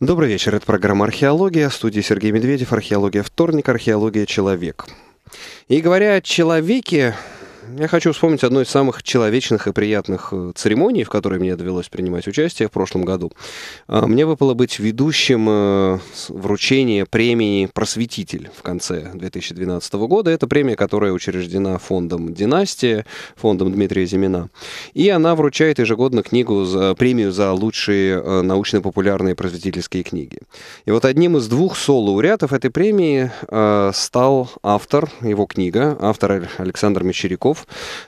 Добрый вечер, это программа «Археология», в студии Сергей Медведев, «Археология вторник», «Археология человек». И говоря о человеке, я хочу вспомнить одну из самых человечных и приятных э, церемоний, в которой мне довелось принимать участие в прошлом году. А, мне выпало быть ведущим э, вручения премии «Просветитель» в конце 2012 года. Это премия, которая учреждена фондом «Династия», фондом Дмитрия Зимина. И она вручает ежегодно книгу за, премию за лучшие э, научно-популярные просветительские книги. И вот одним из двух соло-лауреатов этой премии стал автор, его книга, автор Александр Мещеряков, Кузнецов,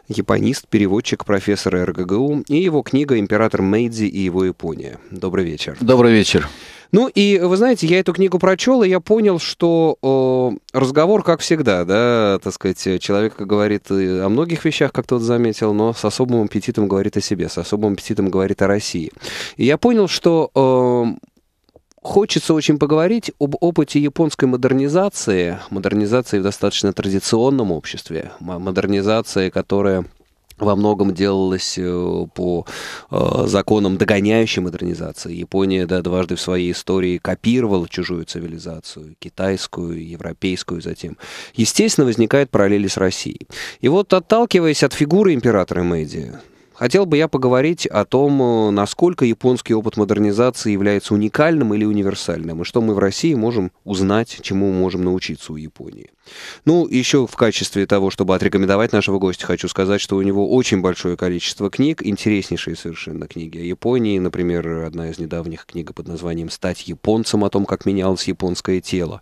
японист, переводчик, профессор РГГУ, и его книга «Император Мэйдзи и его Япония». Добрый вечер. Добрый вечер. Ну и вы знаете, я эту книгу прочел, и я понял, что э, разговор, как всегда, да, так сказать, человек говорит э, о многих вещах, как тот заметил, но с особым аппетитом говорит о себе, с особым аппетитом говорит о России. И я понял, что э, Хочется очень поговорить об опыте японской модернизации, модернизации в достаточно традиционном обществе, модернизации, которая во многом делалось э, по э, законам догоняющей модернизации. Япония да, дважды в своей истории копировала чужую цивилизацию, китайскую, европейскую затем. Естественно, возникает параллели с Россией. И вот, отталкиваясь от фигуры императора Мэйди, Хотел бы я поговорить о том, э, насколько японский опыт модернизации является уникальным или универсальным, и что мы в России можем узнать, чему мы можем научиться у Японии. Ну, еще в качестве того, чтобы отрекомендовать нашего гостя, хочу сказать, что у него очень большое количество книг, интереснейшие совершенно книги о Японии. Например, одна из недавних книг под названием «Стать японцем» о том, как менялось японское тело.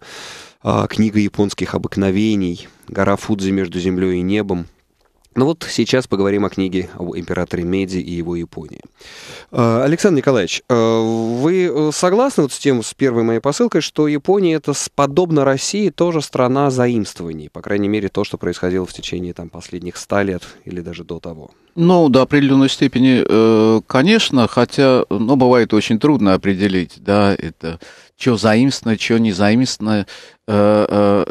А, книга японских обыкновений, гора Фудзи между землей и небом, ну вот сейчас поговорим о книге об императоре Меди и его Японии. А, Александр Николаевич, а, вы э, согласны вот с тем, с первой моей посылкой, что Япония это, подобно России, тоже страна заимствований, по крайней мере, то, что происходило в течение там, последних ста лет или даже до того? Ну, до определенной степени, э, конечно, хотя, ну, бывает очень трудно определить, да, это что заимствовано, что не заимствовано. Э, э,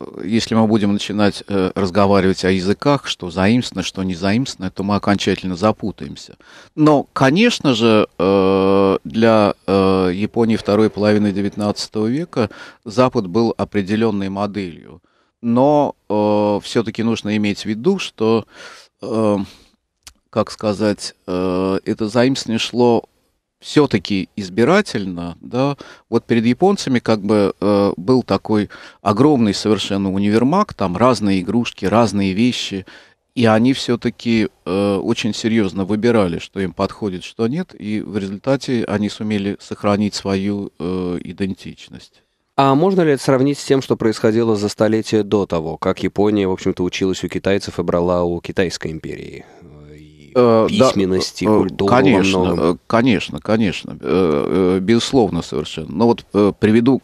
э, если мы будем начинать разговаривать о языках, что заимствовано, что не заимствовано, то мы окончательно запутаемся. Но, конечно же, для Японии второй половины XIX века Запад был определенной моделью. Но все-таки нужно иметь в виду, что как сказать, это заимствование шло все-таки избирательно, да, вот перед японцами как бы э, был такой огромный совершенно универмаг, там разные игрушки, разные вещи, и они все-таки э, очень серьезно выбирали, что им подходит, что нет, и в результате они сумели сохранить свою э, идентичность. А можно ли это сравнить с тем, что происходило за столетие до того, как Япония, в общем-то, училась у китайцев и брала у Китайской империи? Э, письменности, да, э, культуры э, конечно, Конечно, конечно, безусловно совершенно. Но вот приведу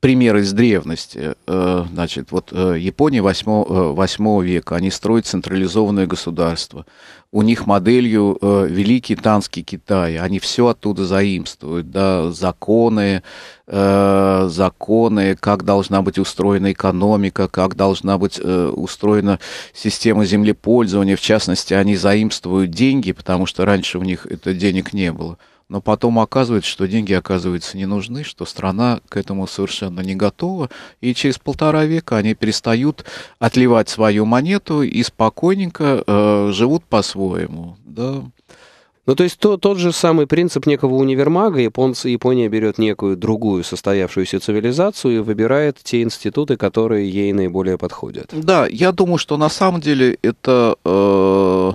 пример из древности. Значит, вот Япония 8, 8 века, они строят централизованное государство у них моделью э, великий танский Китай. Они все оттуда заимствуют, да, законы, э, законы, как должна быть устроена экономика, как должна быть э, устроена система землепользования. В частности, они заимствуют деньги, потому что раньше у них это денег не было но потом оказывается, что деньги оказываются не нужны, что страна к этому совершенно не готова, и через полтора века они перестают отливать свою монету и спокойненько э, живут по-своему, да. Ну, то есть то, тот же самый принцип некого универмага. Японцы, Япония берет некую другую состоявшуюся цивилизацию и выбирает те институты, которые ей наиболее подходят. Да, я думаю, что на самом деле это э,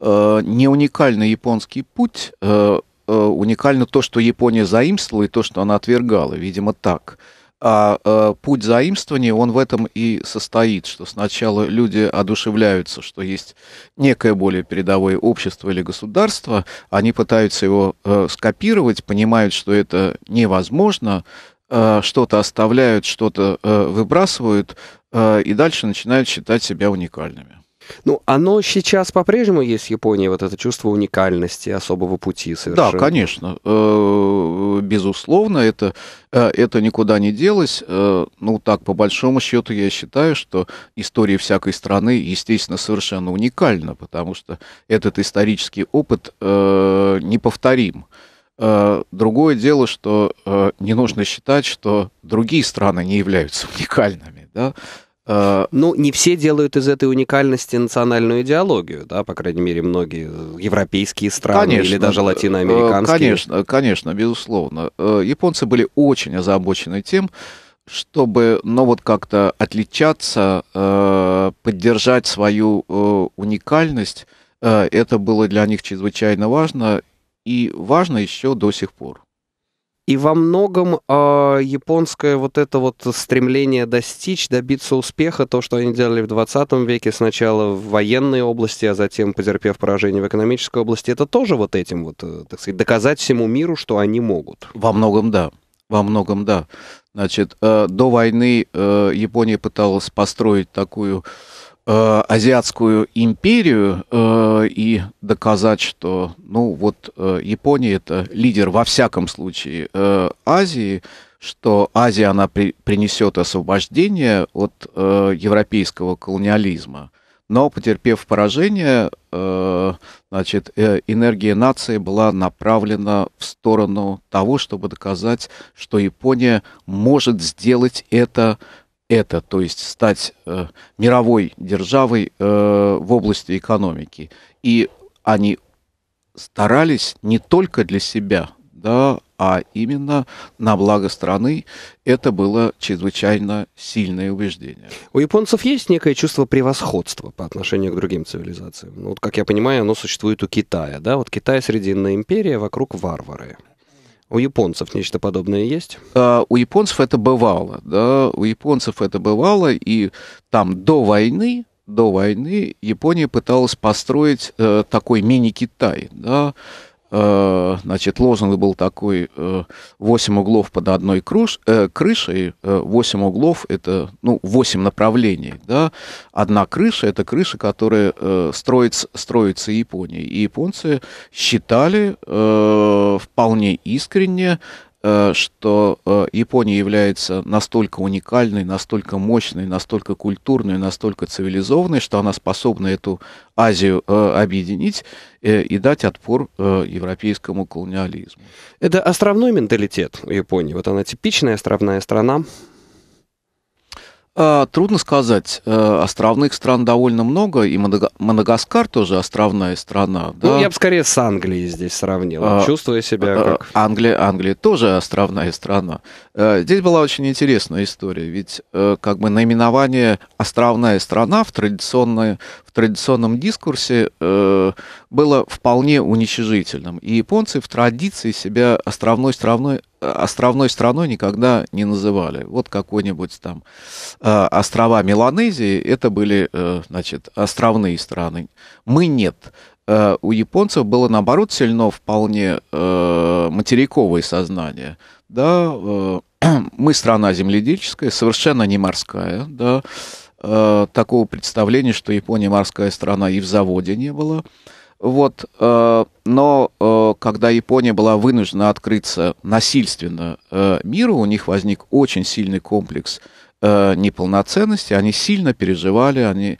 э, не уникальный японский путь. Э, Э, уникально то, что Япония заимствовала и то, что она отвергала, видимо, так. А э, путь заимствования, он в этом и состоит, что сначала люди одушевляются, что есть некое более передовое общество или государство, они пытаются его э, скопировать, понимают, что это невозможно, э, что-то оставляют, что-то э, выбрасывают, э, и дальше начинают считать себя уникальными. Ну, оно сейчас по-прежнему есть в Японии, вот это чувство уникальности, особого пути совершенно. Да, конечно. Э, безусловно, это, э, это никуда не делось. Э, ну, так, по большому счету, я считаю, что история всякой страны, естественно, совершенно уникальна, потому что этот исторический опыт неповторим. Другое дело, что не нужно считать, что другие страны не являются уникальными. Да? Э, ну, не все делают из этой уникальности национальную идеологию, да, по крайней мере, многие европейские страны конечно, или даже э, латиноамериканские. Конечно, конечно, безусловно. Э, японцы были очень озабочены тем, чтобы, ну, вот как-то отличаться, поддержать свою уникальность. Это было для них чрезвычайно важно и важно еще до сих пор. И во многом э, японское вот это вот стремление достичь, добиться успеха, то, что они делали в 20 веке, сначала в военной области, а затем, потерпев поражение в экономической области, это тоже вот этим вот, э, так сказать, доказать всему миру, что они могут. Во многом да, во многом да. Значит, э, до войны э, Япония пыталась построить такую э, э, Азиатскую империю э, и доказать, что, ну, вот э, Япония это лидер во всяком случае э, Азии, что Азия, она при, принесет освобождение от э, европейского колониализма. Но, потерпев поражение, э, значит, э, энергия нации была направлена в сторону того, чтобы доказать, что Япония может сделать это это, то есть стать э, мировой державой э, в области экономики. И они старались не только для себя, да, а именно на благо страны, это было чрезвычайно сильное убеждение. У японцев есть некое чувство превосходства по отношению к другим цивилизациям. Ну, вот, как я понимаю, оно существует у Китая. Да? Вот Китай – Срединная империя, вокруг варвары. У японцев нечто подобное есть? А, у японцев это бывало, да, у японцев это бывало, и там до войны, до войны Япония пыталась построить э, такой мини-Китай, да, Э, значит, лозунг был такой, 8 э, углов под одной круш, э, крышей, 8 э, углов – это, ну, 8 направлений, да, одна крыша – это крыша, которая строится, строится Японией, и японцы считали э, вполне искренне, Э, что э, Япония является настолько уникальной, настолько мощной, настолько культурной, настолько цивилизованной, что она способна эту Азию э, объединить и дать отпор европейскому колониализму. Это островной менталитет Японии. Вот она типичная островная страна, а, трудно сказать. Э, островных стран довольно много, и Мадагаскар тоже островная страна. Ну, да? Ну, я бы скорее с Англией здесь сравнил, а, чувствуя себя а, как... Англия, Англия тоже островная страна. Э, здесь была очень интересная история, ведь э, как бы наименование «островная страна» в, традиционной, в традиционном дискурсе было вполне уничижительным. И японцы в традиции себя островной страной островной страной никогда не называли. Вот какой-нибудь там э, острова Меланезии, это были, э, значит, островные страны. Мы нет. Э, у японцев было, наоборот, сильно вполне э, материковое сознание. Да, э, мы страна земледельческая, совершенно не морская, да, э, такого представления, что Япония морская страна и в заводе не было. Вот, э, но э, когда Япония была вынуждена открыться насильственно э, миру, у них возник очень сильный комплекс э, неполноценности. Они сильно переживали, они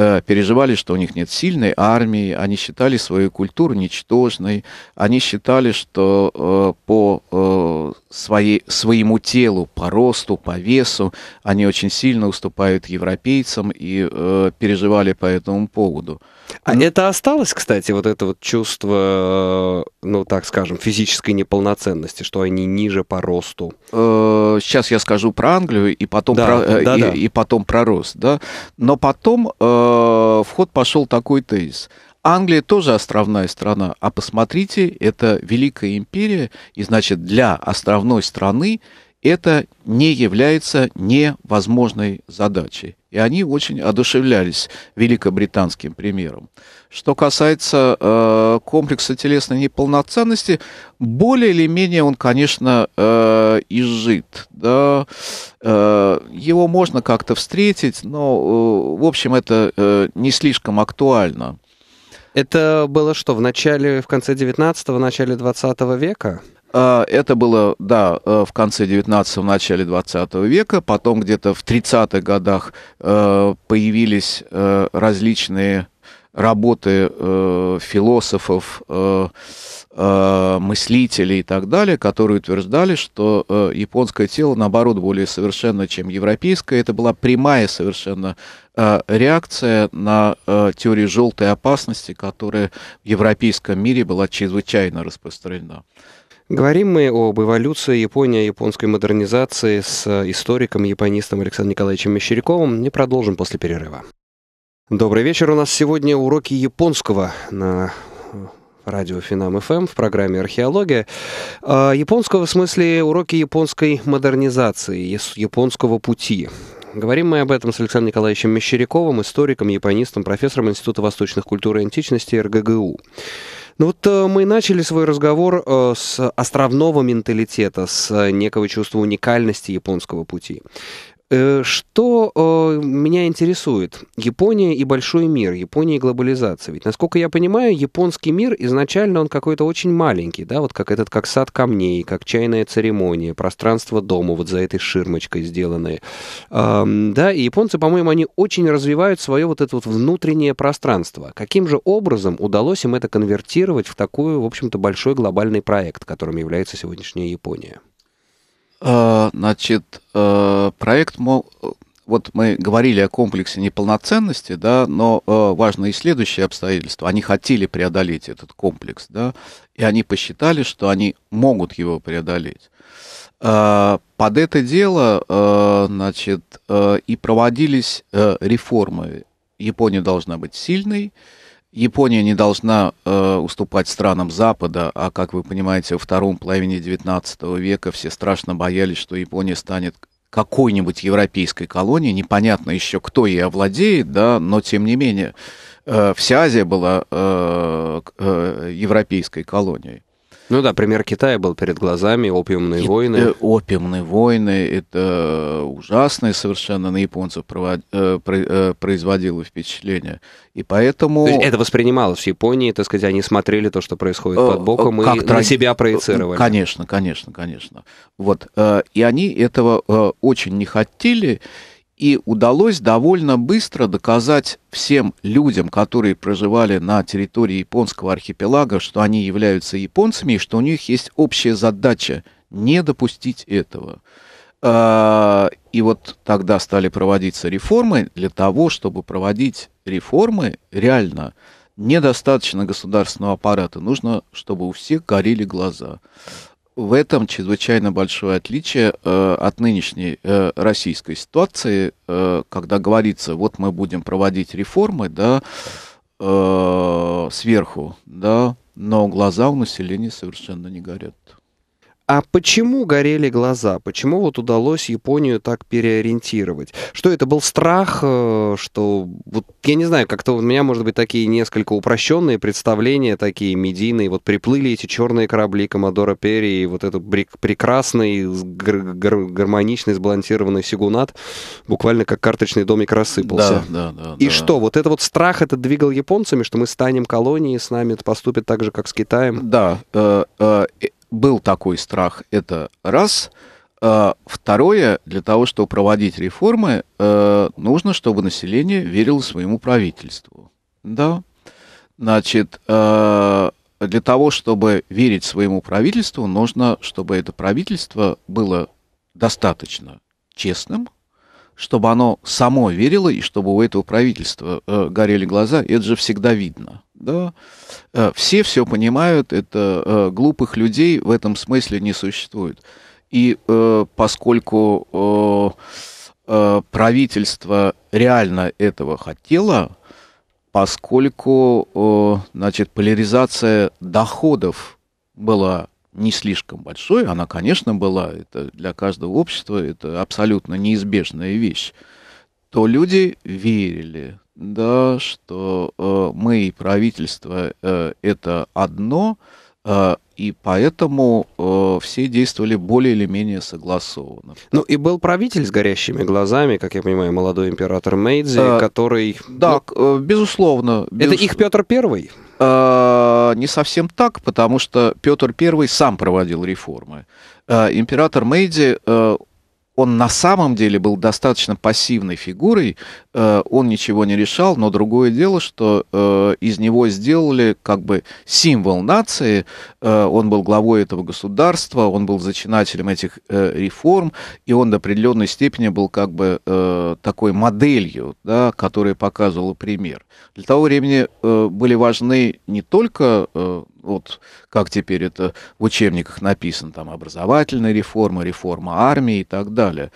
Э, переживали, что у них нет сильной армии, они считали свою культуру ничтожной, они считали, что э, по э, своей, своему телу, по росту, по весу они очень сильно уступают европейцам и э, переживали по этому поводу. А ну, это осталось, кстати, вот это вот чувство, э, ну так скажем, физической неполноценности, что они ниже по росту. Э, сейчас я скажу про Англию и потом да, про, э, да, и, да. и потом про рост, да. Но потом э, Э, в ход пошел такой тезис. Англия тоже островная страна, а посмотрите, это великая империя, и значит для островной страны это не является невозможной задачей. И они очень одушевлялись великобританским примером. Что касается э, комплекса телесной неполноценности, более или менее он, конечно, э, изжит. Да? Э, его можно как-то встретить, но, э, в общем, это э, не слишком актуально. Это было что, в начале, в конце 19-го, начале 20 века? А, это было, да, э, в конце 19-го, начале 20 века. Потом где-то в 30-х годах э, появились э, различные работы философов, мыслителей и так далее, которые утверждали, что японское тело, наоборот, более совершенно, чем европейское. Это была прямая совершенно реакция на теорию желтой опасности, которая в европейском мире была чрезвычайно распространена. Говорим мы об эволюции Японии, японской модернизации с э, историком-японистом Александром Николаевичем Мещеряковым и продолжим после перерыва. Добрый вечер. У нас сегодня уроки японского на э, радио Финам ФМ эм» в программе «Археология». А, японского в смысле уроки японской модернизации, японского пути. Говорим мы об этом с Александром Николаевичем Мещеряковым, историком, японистом, профессором Института восточных культур и античности РГГУ. Ну вот э, мы начали свой разговор э, с островного менталитета, с э, некого чувства уникальности японского пути. Э, что э, меня интересует? Япония и большой мир, Япония и глобализация. Ведь, насколько я понимаю, японский мир изначально он какой-то очень маленький, да, вот как этот, как сад камней, как чайная церемония, пространство дома вот за этой ширмочкой сделанное, Да, и японцы, по-моему, они очень развивают свое вот это вот внутреннее пространство. Каким же образом удалось им это конвертировать в такой, в общем-то, большой глобальный проект, которым является сегодняшняя Япония? Э, значит, э, проект, мол, вот мы говорили о комплексе неполноценности, да, но э, важно и следующее обстоятельство. Они хотели преодолеть этот комплекс, да, и они посчитали, что они могут его преодолеть. Э, под это дело, значит, и проводились реформы. Япония должна быть сильной, Япония не должна э, уступать странам Запада, а, как вы понимаете, во втором половине XIX века все страшно боялись, что Япония станет какой-нибудь европейской колонией, непонятно еще, кто ей овладеет, да, но тем не менее, э, вся Азия была э, э, европейской колонией. Ну да, пример Китая был перед глазами, опиумные Кит... войны. Э, опиумные войны, это ужасные совершенно на японцев э, провод... Э, производило впечатление. И поэтому... То есть это воспринималось в Японии, так сказать, они смотрели то, что происходит под боком, как и траг... на себя проецировали. Конечно, конечно, конечно. Вот. И они этого очень не хотели, и удалось довольно быстро доказать всем людям, которые проживали на территории японского архипелага, что они являются японцами и что у них есть общая задача не допустить этого. А, и вот тогда стали проводиться реформы. Для того, чтобы проводить реформы, реально недостаточно государственного аппарата. Нужно, чтобы у всех горели глаза в этом чрезвычайно большое отличие э, от нынешней э, российской ситуации, э, когда говорится, вот мы будем проводить реформы, да, э, сверху, да, но глаза у населения совершенно не горят. А почему горели глаза? Почему вот удалось Японию так переориентировать? Что это был страх, э, что вот я не знаю, как-то у меня, может быть, такие несколько упрощенные представления, такие медийные. Вот приплыли эти черные корабли Комодора Перри и вот этот прекрасный, гар- гар- гармоничный, сбалансированный сигунат буквально как карточный домик рассыпался. Да, да, да. И да. что? Вот это вот страх, это двигал японцами, что мы станем колонией, с нами это поступит так же, как с Китаем? Да. Э, э, был такой страх, это раз. А, второе, для того, чтобы проводить реформы, э, нужно, чтобы население верило своему правительству. Да. Значит, э, для того, чтобы верить своему правительству, нужно, чтобы это правительство было достаточно честным, чтобы оно само верило и чтобы у этого правительства э, горели глаза, это же всегда видно. Да? Э, все все понимают, это э, глупых людей в этом смысле не существует. И э, поскольку э, э, правительство реально этого хотело, поскольку э, значит, поляризация доходов была не слишком большой, она, конечно, была, это для каждого общества это абсолютно неизбежная вещь, то люди верили, да, что э, мы и правительство э, это одно, э, и поэтому э, все действовали более или менее согласованно. Ну и был правитель с горящими глазами, как я понимаю, молодой император Мейдзи, э, который... Да, ну, безусловно, э, безусловно. Это их Петр Первый? Э, не совсем так, потому что Петр I сам проводил реформы. Э, император Мэйди э, он на самом деле был достаточно пассивной фигурой, э, он ничего не решал, но другое дело, что э, из него сделали как бы символ нации, э, он был главой этого государства, он был зачинателем этих реформ, и он до определенной степени был как бы такой моделью, да, которая показывала пример. Для того времени были важны не только вот как теперь это в учебниках написано, там образовательная реформа, реформа армии и так далее,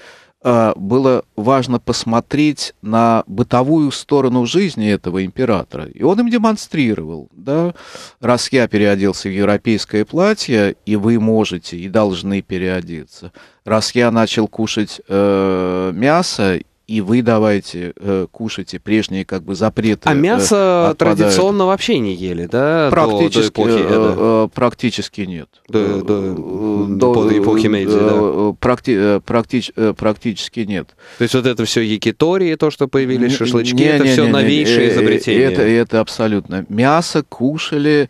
а, было важно посмотреть на бытовую сторону жизни этого императора. И он им демонстрировал, да, раз я переоделся в европейское платье, и вы можете и должны переодеться, раз я начал кушать э, мясо и вы давайте э, кушайте прежние как бы запреты. А э, мясо э, традиционно вообще не ели, да? Практически, до, до эпохи, э, э, практически нет. До, э, до, до, э, до эпохи Мэйдзи, да? Практи, практич, практически нет. То есть вот это все якитории, то, что появились, шашлычки, не, это все не, новейшие изобретения? Это, это абсолютно. Мясо кушали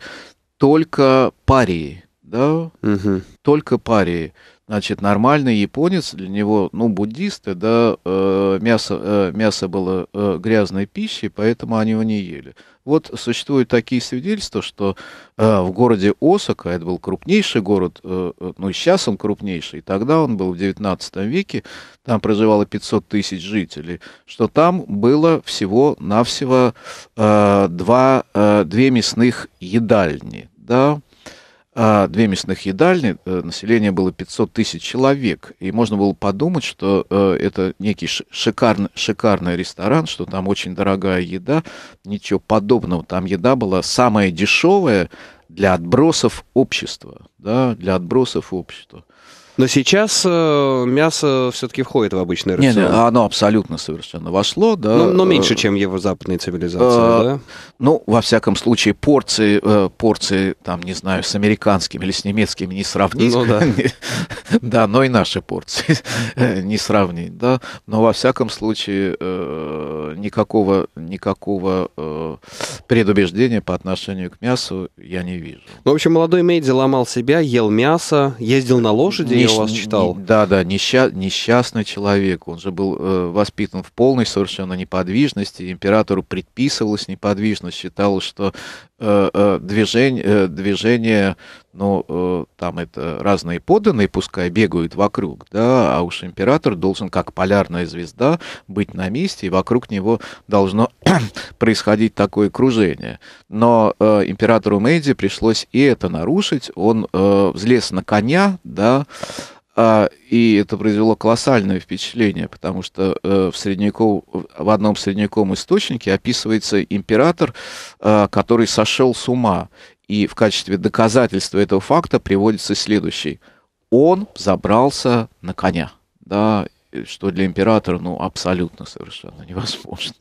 только парии, да? Угу. Только парии. Значит, нормальный японец, для него, ну, буддисты, да, э, мясо, э, мясо было э, грязной пищей, поэтому они его не ели. Вот существуют такие свидетельства, что э, в городе Осака, это был крупнейший город, э, э ну, сейчас он крупнейший, тогда он был в XIX веке, там проживало 500 тысяч жителей, что там было всего-навсего э, два, э, две мясных едальни, да, а, две местных едальни, э, население было 500 тысяч человек, и можно было подумать, что э, это некий шикарный, шикарный ресторан, что там очень дорогая еда, ничего подобного, там еда была самая дешевая для отбросов общества, да, для отбросов общества. Но сейчас э, мясо все-таки входит в обычный рацион. Нет, оно абсолютно совершенно вошло, да. Ну, но, но э, меньше, чем его западные цивилизации, э, да? Ну, во всяком случае, порции, э, порции, там, не знаю, с американскими или с немецкими не сравнить. Ну, да. да, но и наши порции не сравнить, да. Но во всяком случае, э, никакого, никакого э, предубеждения по отношению к мясу я не вижу. Ну, в общем, молодой Мейди ломал себя, ел мясо, ездил на лошади я у вас читал. Не, да, да, несча, несчастный человек. Он же был э, воспитан в полной совершенно неподвижности. Императору предписывалось неподвижность. Считалось, что э, э, движень, э, движение но э, там это разные поданные пускай бегают вокруг, да, а уж император должен, как полярная звезда, быть на месте, и вокруг него должно происходить такое кружение. Но э, императору Мэйди пришлось и это нарушить, он э, взлез на коня, да, а, и это произвело колоссальное впечатление, потому что э, в, средневеков... в одном средневековом источнике описывается император, э, который сошел с ума. И в качестве доказательства этого факта приводится следующий. Он забрался на коня, да, что для императора, ну, абсолютно совершенно невозможно.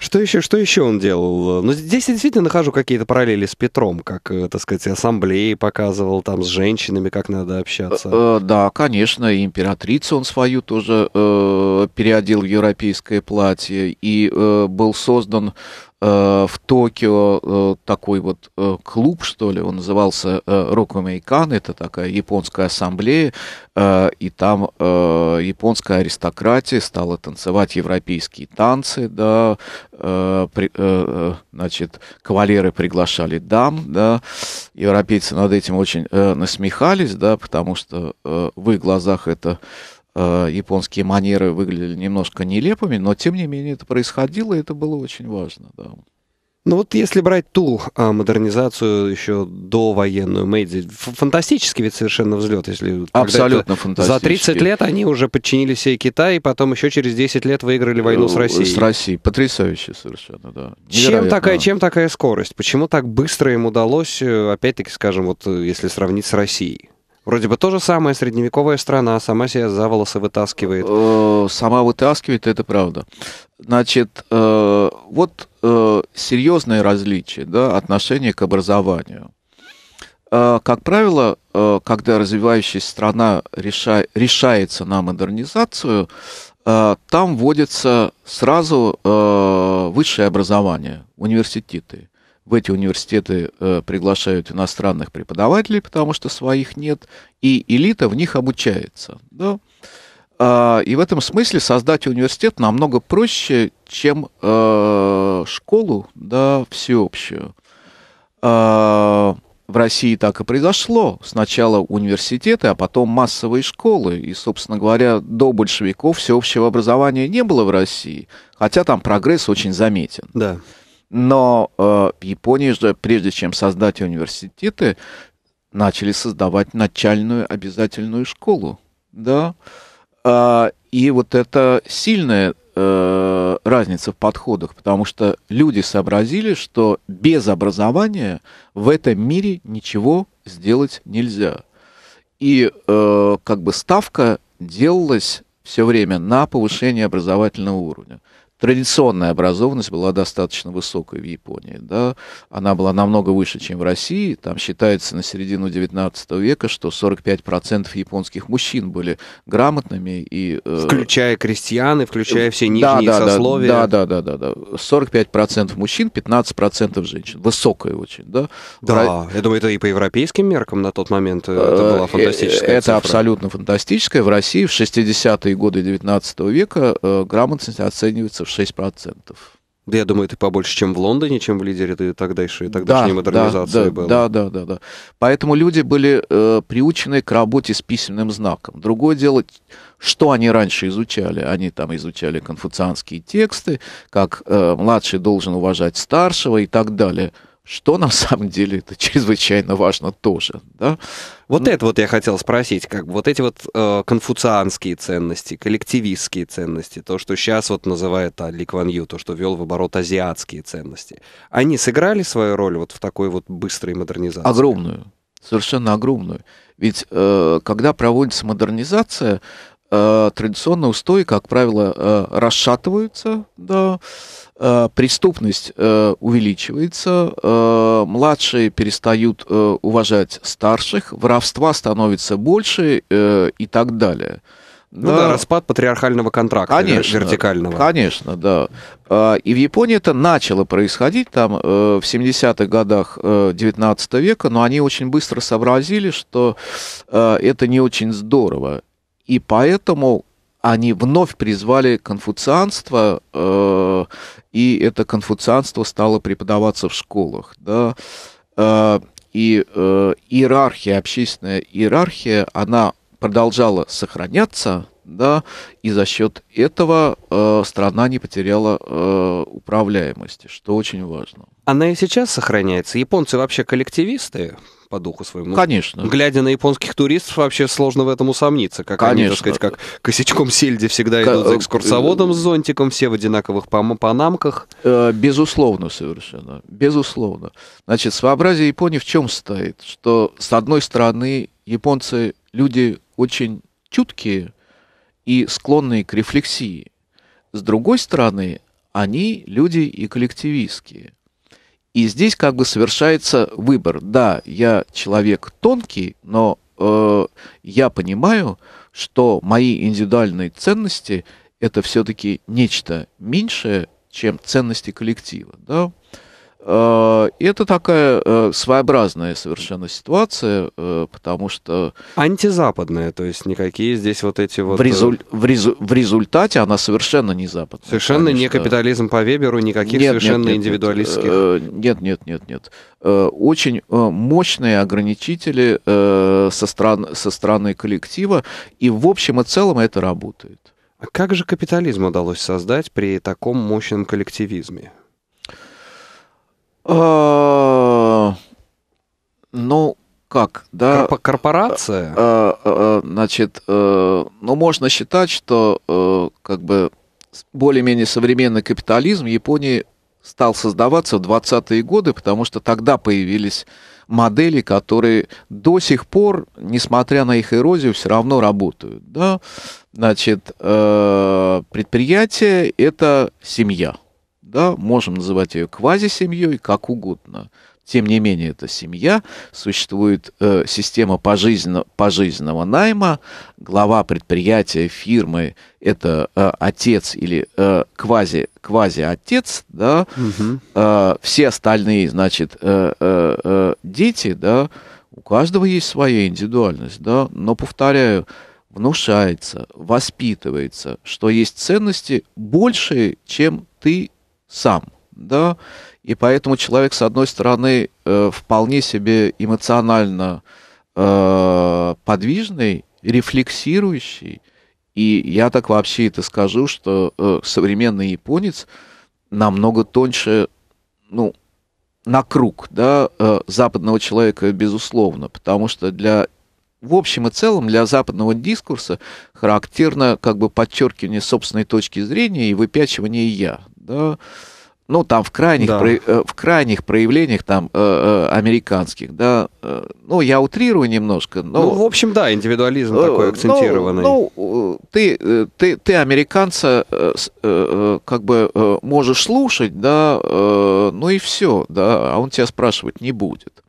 Что еще, что еще он делал? Ну, здесь я действительно нахожу какие-то параллели с Петром, как, э, так сказать, ассамблеи показывал, там, с женщинами, как надо общаться. Э, э, да, конечно, и императрицу он свою тоже э, переодел в европейское платье, и э, был создан Э, в Токио э, такой вот э, клуб, что ли, он назывался «Рок Американ», это такая японская ассамблея, и там японская аристократия стала танцевать европейские танцы, да, значит, кавалеры приглашали дам, да, европейцы над этим очень насмехались, да, потому что в их глазах это Э, японские манеры выглядели немножко нелепыми, но тем не менее это происходило, и это было очень важно. Да. Ну вот если брать ту а, модернизацию еще до военную Мэйдзи, фантастический ведь совершенно взлет, если абсолютно фантастический. За 30 лет они уже подчинили себе Китай, и потом еще через 10 лет выиграли войну с э, Россией. С Россией, потрясающе совершенно, да. Чем такая, чем такая скорость? Почему так быстро им удалось, э, опять-таки, скажем, вот если сравнить с Россией? Вроде бы тоже самая средневековая страна, сама себя за волосы вытаскивает. Э, сама вытаскивает, это правда. Значит, э, вот э, серьезное различие да, отношение к образованию. Как правило, когда развивающаяся страна решается на модернизацию, там вводится сразу высшее образование, университеты в эти университеты э, приглашают иностранных преподавателей, потому что своих нет, и элита в них обучается. Да? Э, и в этом смысле создать университет намного проще, чем э, школу да, всеобщую. Э, в России так и произошло. Сначала университеты, а потом массовые школы. И, собственно говоря, до большевиков всеобщего образования не было в России, хотя там прогресс очень заметен. Да. Но э, в Японии же, прежде чем создать университеты, начали создавать начальную обязательную школу. Да? А, и вот это сильная э, разница в подходах, потому что люди сообразили, что без образования в этом мире ничего сделать нельзя. И э, как бы ставка делалась все время на повышение образовательного уровня традиционная образованность была достаточно высокой в Японии. Да? Она была намного выше, чем в России. Там считается на середину XIX века, что 45% японских мужчин были грамотными. И, э... Включая крестьяны, включая все нижние да, да, сословия. Да, да, да, да, да. 45% мужчин, 15% женщин. Высокая очень. Да, да в... я думаю, это и по европейским меркам на тот момент э, это была э, э, фантастическая Это абсолютно фантастическая. В России в 60-е годы XIX века грамотность оценивается 6%. Да, я думаю, это побольше, чем в Лондоне, чем в лидере ты тогдашней, тогдашней да, модернизации да, была. Да, да, да, да. Поэтому люди были э, приучены к работе с письменным знаком. Другое дело, что они раньше изучали. Они там изучали конфуцианские тексты, как э, младший должен уважать старшего и так далее – что на самом деле это чрезвычайно важно тоже. Да? Вот ну, это вот я хотел спросить, как вот эти вот э, конфуцианские ценности, коллективистские ценности, то, что сейчас вот называет Али Кван Ю, то, что вел в оборот азиатские ценности, они сыграли свою роль вот в такой вот быстрой модернизации? Огромную, совершенно огромную. Ведь э, когда проводится модернизация, э, традиционные устои, как правило, э, расшатываются, да, Э, преступность э, увеличивается, э, младшие перестают уважать старших, воровства становится больше и так далее. Ну да. да, распад патриархального контракта конечно, вертикального. Конечно, да. А, и в Японии это начало происходить там в 70-х годах 19 века, но они очень быстро сообразили, что это не очень здорово. И поэтому они вновь призвали конфуцианство, э, и это конфуцианство стало преподаваться в школах. Да? Э, и э, иерархия, общественная иерархия, она продолжала сохраняться, да, и за счет этого э, страна не потеряла э, управляемости, что очень важно. Она и сейчас сохраняется. Японцы вообще коллективисты, по духу своему. Ну, Конечно. Глядя на японских туристов, вообще сложно в этом усомниться. Как Конечно. они, так сказать, как косячком сельди всегда идут за экскурсоводом э, с зонтиком, все в одинаковых панамках. Э, безусловно, совершенно. Безусловно. Значит, своеобразие Японии в чем стоит? Что, с одной стороны, японцы люди очень чуткие и склонные к рефлексии. С другой стороны, они люди и коллективистские. И здесь как бы совершается выбор. Да, я человек тонкий, но э, я понимаю, что мои индивидуальные ценности это все-таки нечто меньшее, чем ценности коллектива. Да? Э, это такая э, своеобразная совершенно ситуация, э, потому что... Антизападная, то есть никакие здесь вот эти вот... В, резу... В, резу... в результате она совершенно не западная. Совершенно конечно. не капитализм по Веберу, никаких нет, совершенно нет, нет, индивидуалистских... Нет, нет, нет, нет. Очень мощные ограничители со, стран... со стороны коллектива, и в общем и целом это работает. А как же капитализм удалось создать при таком мощном коллективизме? А, ну, как, да? Корпорация? А, а, значит, э, ну, можно считать, что э, как бы более-менее современный капитализм в Японии стал создаваться в 20-е годы, потому что тогда появились модели, которые до сих пор, несмотря на их эрозию, все равно работают. Да? Значит, э, предприятие – это семья – да, можем называть ее квазисемьей, как угодно. Тем не менее, это семья. Существует э, система пожизненно, пожизненного найма. Глава предприятия, фирмы – это э, отец или э, квази, квази-отец. Да? Угу. Э, все остальные, значит, э, э, э, дети, да, у каждого есть своя индивидуальность. Да? Но, повторяю, внушается, воспитывается, что есть ценности большие, чем ты сам, да, и поэтому человек, с одной стороны, э, вполне себе эмоционально э, подвижный, рефлексирующий, и я так вообще это скажу, что э, современный японец намного тоньше, ну, на круг, да, западного человека, безусловно, потому что для в общем и целом для западного дискурса характерно как бы подчеркивание собственной точки зрения и выпячивание «я» да, ну, там в крайних, да. про, э, в крайних проявлениях там э, э, американских, да, ну, я утрирую немножко, но... Ну, в общем, да, индивидуализм э, такой ну, акцентированный. Ну, ты, ты, ты американца как бы можешь слушать, да, ну и все, да, а он тебя спрашивать не будет.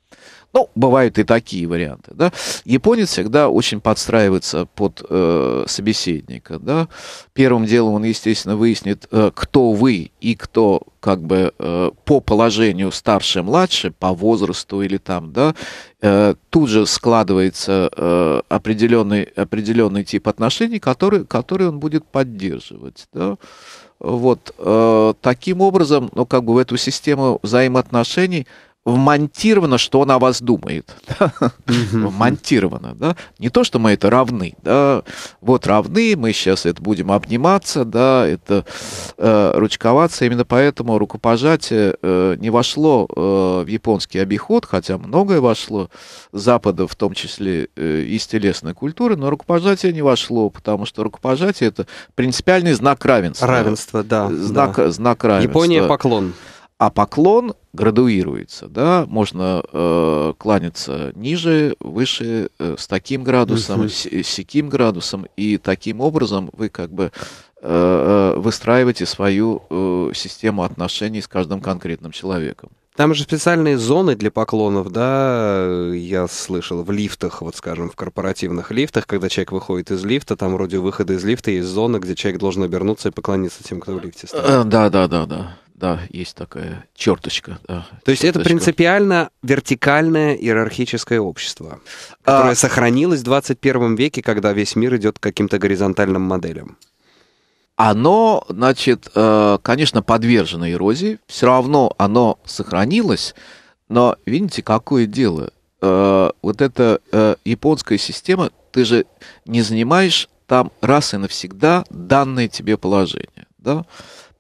Ну, бывают и такие варианты. Да? Японец всегда очень подстраивается под э, собеседника. Да? Первым делом он, естественно, выяснит, э, кто вы и кто как бы э, по положению старше-младше, по возрасту или там, да, э, тут же складывается э, определенный, определенный тип отношений, который, который он будет поддерживать. Да? Вот э, таким образом, ну, как бы в эту систему взаимоотношений – вмонтировано, что он о вас думает. Вмонтировано, да. Не то, что мы это равны, да. Вот равны, мы сейчас это будем обниматься, да, это э, ручковаться. Именно поэтому рукопожатие э, не вошло э, в японский обиход, хотя многое вошло с Запада, в том числе э, из телесной культуры, но рукопожатие не вошло, потому что рукопожатие это принципиальный знак равенства. Равенство, да. Знак, да. знак равенства. Япония поклон а поклон градуируется, да, можно э, кланяться ниже, выше, э, с таким градусом, с, э, с сяким градусом, и таким образом вы как бы э, э, выстраиваете свою э, систему отношений с каждым конкретным человеком. Там же специальные зоны для поклонов, да, я слышал, в лифтах, вот скажем, в корпоративных лифтах, когда человек выходит из лифта, там вроде выхода из лифта есть зона, где человек должен обернуться и поклониться тем, кто в лифте стоит. Э, да, да, да, да да, есть такая черточка. Да, То есть это принципиально вертикальное иерархическое общество, которое а... сохранилось в 21 веке, когда весь мир идет к каким-то горизонтальным моделям. Оно, значит, э, конечно, подвержено эрозии, все равно оно сохранилось, но видите, какое дело. Э, вот эта э, японская система, ты же не занимаешь там раз и навсегда данное тебе положение, да?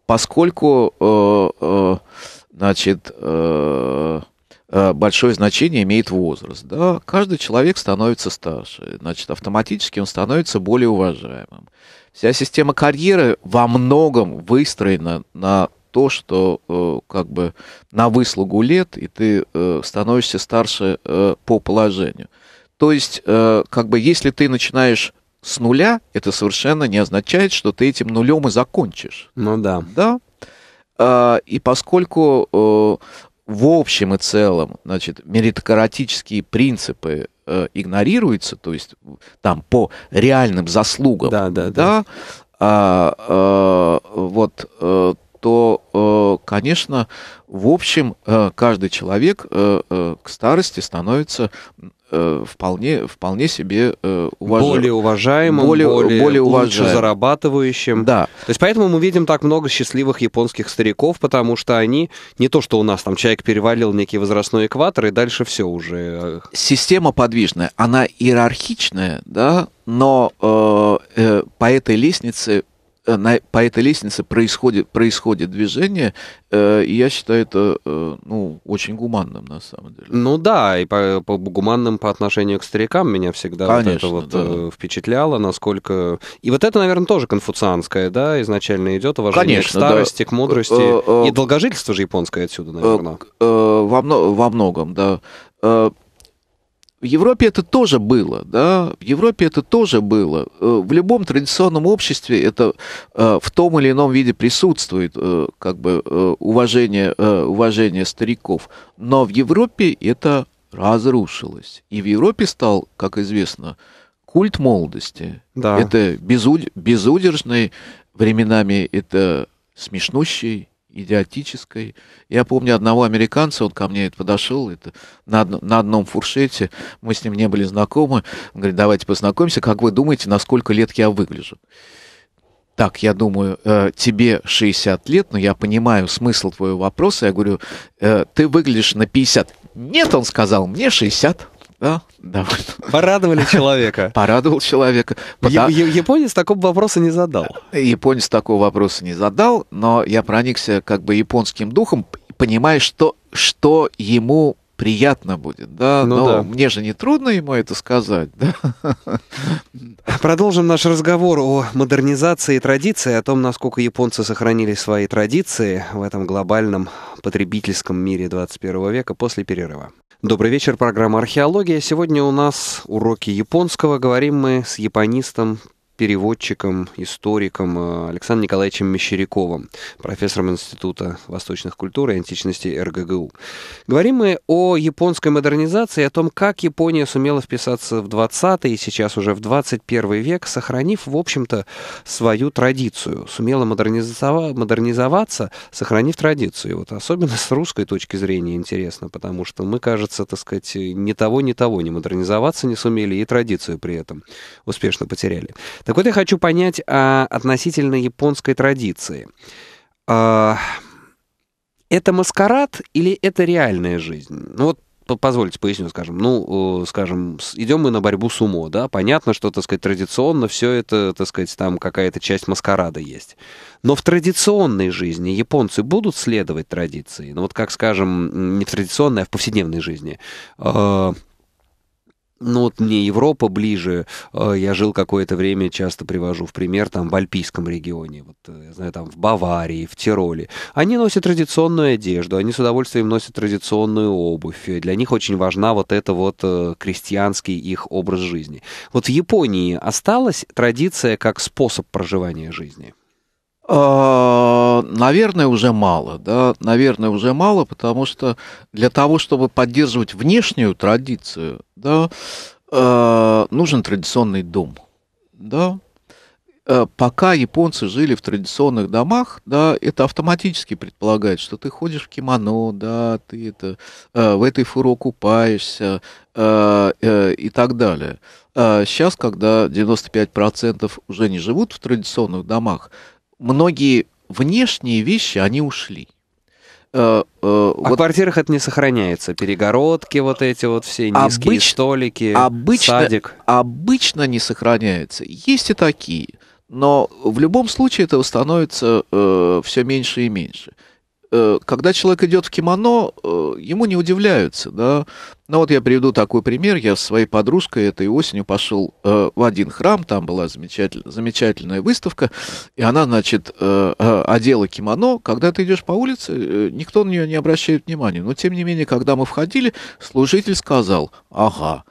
поскольку э, э, значит, э, большое значение имеет возраст. Да? Каждый человек становится старше, значит, автоматически он становится более уважаемым. Вся система карьеры во многом выстроена на то, что как бы на выслугу лет, и ты становишься старше по положению. То есть, как бы, если ты начинаешь с нуля, это совершенно не означает, что ты этим нулем и закончишь. Ну да. Да. А, и поскольку э, в общем и целом, значит, меритократические принципы э, игнорируются, то есть там по реальным заслугам, да, да, да. да а, э, вот, то, конечно, в общем, каждый человек к старости становится Э, вполне, вполне себе э, уваж... более уважаемым, более, более, более уважаемым. лучше зарабатывающим. Да. То есть поэтому мы видим так много счастливых японских стариков, потому что они не то, что у нас там человек перевалил некий возрастной экватор и дальше все уже. Э, Система подвижная, она иерархичная, да, но э, э, по этой лестнице Э, на, по этой лестнице происходит, происходит движение, э, и я считаю это э, ну, очень гуманным на самом деле. Ну да, и по, по гуманным по отношению к старикам меня всегда Конечно, вот это вот да. э, впечатляло, насколько... И вот это, наверное, тоже конфуцианское, да, изначально идет уважение Конечно, к старости, да. к мудрости. Э, э, и долгожительство же японское отсюда, наверное. Э, э, во, во многом, да э, в Европе это тоже было, да, в Европе это тоже было. Э, в любом традиционном обществе это э, в том или ином виде присутствует, э, как бы, уважение, уважение стариков. Но в Европе это разрушилось. И в Европе стал, как известно, культ молодости. Да. Это безуд... безудержный, временами это смешнущий, идиотической. Я помню одного американца, он ко мне подошел, это, на, на одном фуршете, мы с ним не были знакомы. Он говорит, давайте познакомимся, как вы думаете, на сколько лет я выгляжу? Так, я думаю, э, тебе 60 лет, но я понимаю смысл твоего вопроса. Я говорю, э, ты выглядишь на 50. Нет, он сказал, мне 60. Да, да. Порадовали человека. Порадовал человека. Японец такого вопроса не задал. Японец такого вопроса не задал, но я проникся как бы японским духом, понимая, что, что ему приятно будет, да, ну, но да. мне же не трудно ему это сказать, да. Продолжим наш разговор о модернизации традиций, о том, насколько японцы сохранили свои традиции в этом глобальном потребительском мире 21 века после перерыва. Добрый вечер, программа «Археология». Сегодня у нас уроки японского. Говорим мы с японистом переводчиком, историком э, Александром Николаевичем Мещеряковым, профессором Института восточных культур и Античности РГГУ. Говорим мы о японской модернизации, о том, как Япония сумела вписаться в 20 и сейчас уже в 21 век, сохранив, в общем-то, свою традицию. Сумела модернизова- модернизоваться, сохранив традицию. вот особенно с русской точки зрения интересно, потому что мы, кажется, так сказать, ни того, ни того не модернизоваться не сумели, и традицию при этом успешно потеряли. Так вот, я хочу понять а, относительно японской традиции. А, это маскарад или это реальная жизнь? Ну вот позвольте поясню, скажем, ну, скажем, идем мы на борьбу с умо, да, понятно, что, так сказать, традиционно все это, так сказать, там какая-то часть маскарада есть. Но в традиционной жизни японцы будут следовать традиции? Ну, вот как, скажем, не в традиционной, а в повседневной жизни. А, ну вот мне Европа ближе. Э, я жил какое-то время, часто привожу в пример, там в Альпийском регионе, вот, э, я знаю, там в Баварии, в Тироле. Они носят традиционную одежду, они с удовольствием носят традиционную обувь. Для них очень важна вот эта вот э, крестьянский их образ жизни. Вот в Японии осталась традиция как способ проживания жизни? А, наверное, уже мало, да, наверное, уже мало, потому что для того, чтобы поддерживать внешнюю традицию, да, а, нужен традиционный дом, да. А, пока японцы жили в традиционных домах, да, это автоматически предполагает, что ты ходишь в кимоно, да, ты это, в этой фуру купаешься э, и так далее. Сейчас, когда 95% уже не живут в традиционных домах, многие внешние вещи, они ушли. Э, э, а вот... квартирах это не сохраняется. Перегородки вот эти вот все, низкие Обыч... столики, обычно, садик. Обычно не сохраняется. Есть и такие. Но в любом случае этого становится э, все меньше и меньше. Э, когда человек идет в кимоно, э, ему не удивляются, да. Ну вот я приведу такой пример. Я со своей подружкой этой осенью пошел э, в один храм, там была замечательная, замечательная выставка, и она, значит, одела кимоно. Когда ты идешь по улице, никто на нее не обращает внимания. Но, тем не менее, когда мы входили, служитель сказал, ага,